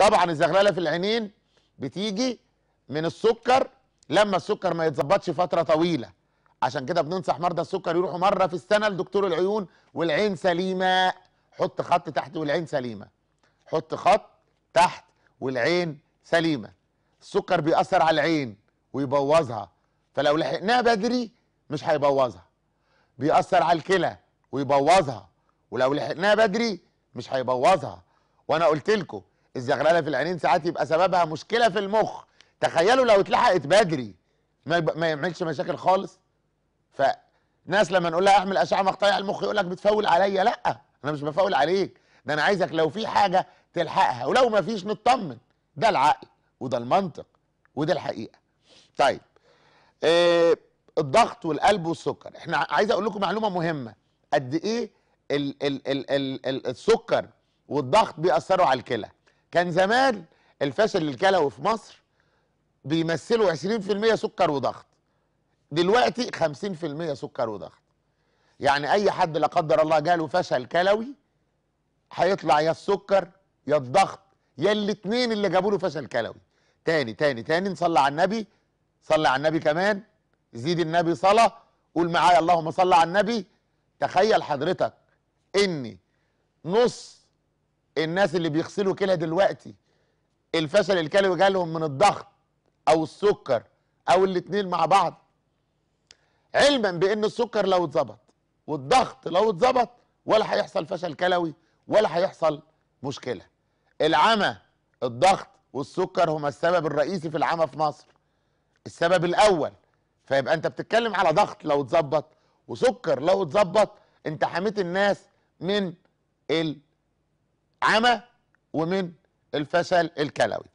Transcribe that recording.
طبعا الزغلله في العينين بتيجي من السكر لما السكر ما يتظبطش فتره طويله عشان كده بننصح مرضى السكر يروحوا مره في السنه لدكتور العيون والعين سليمه حط خط تحت والعين سليمه حط خط تحت والعين سليمه السكر بيأثر على العين ويبوظها فلو لحقناها بدري مش هيبوظها بيأثر على الكلى ويبوظها ولو لحقناها بدري مش هيبوظها وانا قلت لكم الزغلله في العينين ساعات يبقى سببها مشكله في المخ تخيلوا لو اتلحقت بدري ما, ما يعملش مشاكل خالص فناس لما نقول لها اعمل اشعه مقطعيه على المخ يقول لك بتفول عليا لا انا مش بفول عليك ده انا عايزك لو في حاجه تلحقها ولو ما فيش نطمن ده العقل وده المنطق وده الحقيقه طيب إيه الضغط والقلب والسكر احنا عايز اقول لكم معلومه مهمه قد ايه ال ال ال ال ال السكر والضغط بيأثروا على الكلى كان زمان الفشل الكلوي في مصر بيمثلوا 20% سكر وضغط دلوقتي 50% سكر وضغط يعني اي حد لا قدر الله جاله فشل كلوي هيطلع يا السكر يا الضغط يا الاثنين اللي جابوا له فشل كلوي تاني تاني تاني نصلي على النبي صلي على النبي كمان زيد النبي صلاه قول معايا اللهم صل على النبي تخيل حضرتك اني نص الناس اللي بيغسلوا كلى دلوقتي الفشل الكلوي جالهم من الضغط او السكر او الاتنين مع بعض علما بان السكر لو اتظبط والضغط لو اتظبط ولا هيحصل فشل كلوي ولا هيحصل مشكله العمى الضغط والسكر هما السبب الرئيسي في العمى في مصر السبب الاول فيبقى انت بتتكلم على ضغط لو اتظبط وسكر لو اتظبط انت حميت الناس من ال عمى ومن الفشل الكلوي